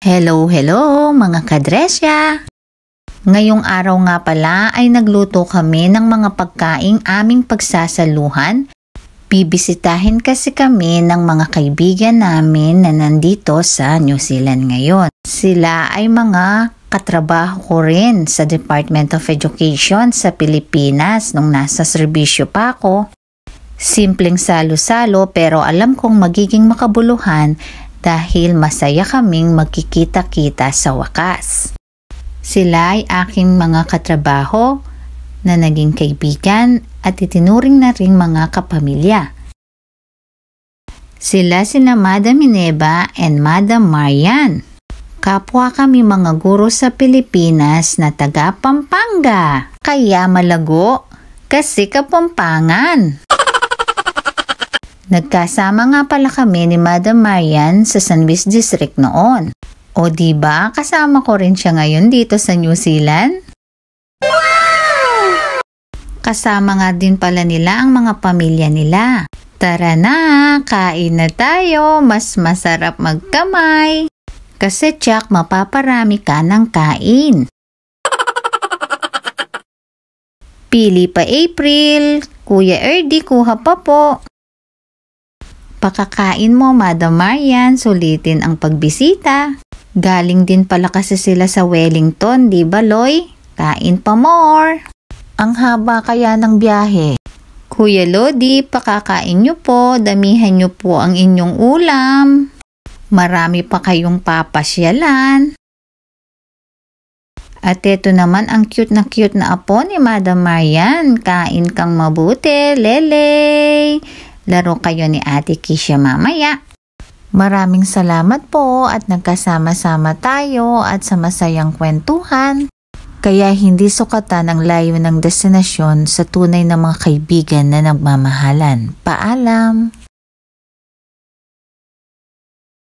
Hello, hello mga kadresya! Ngayong araw nga pala ay nagluto kami ng mga pagkaing aming pagsasaluhan. Bibisitahin kasi kami ng mga kaibigan namin na nandito sa New Zealand ngayon. Sila ay mga katrabaho ko rin sa Department of Education sa Pilipinas nung nasa serbisyo pa ako. Simpleng salo-salo pero alam kong magiging makabuluhan dahil masaya kaming magkikita-kita sa wakas. Sila ay aking mga katrabaho na naging kaibigan at itinuring na ring mga kapamilya. Sila sina Madam Mineva and Madam Marian. Kapwa kami mga guro sa Pilipinas na taga Pampanga. Kaya malago kasi kapampangan. Nagkasama nga pala kami ni Madam Marian sa San Luis District noon. O di ba kasama ko rin siya ngayon dito sa New Zealand? Kasama nga din pala nila ang mga pamilya nila. Tara na, kain na tayo, mas masarap magkamay. Kasi tsak mapaparami ka ng kain. Pili pa April, Kuya Erdi kuha pa po. Pakakain mo, Madam Marian, sulitin ang pagbisita. Galing din pala kasi sila sa Wellington, di ba, Loy? Kain pa more. Ang haba kaya ng biyahe. Kuya Lodi, pakakain nyo po, damihan nyo po ang inyong ulam. Marami pa kayong papasyalan. At ito naman ang cute na cute na apo ni Madam Marian. Kain kang mabuti, lele! maglaro kayo ni Ate Kisha mamaya. Maraming salamat po at nagkasama-sama tayo at sa masayang kwentuhan. Kaya hindi sukatan ang layo ng destinasyon sa tunay na mga kaibigan na nagmamahalan. Paalam!